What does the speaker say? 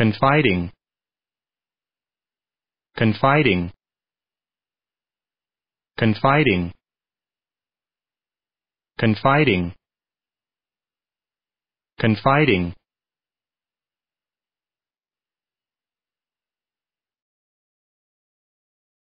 confiding confiding confiding confiding confiding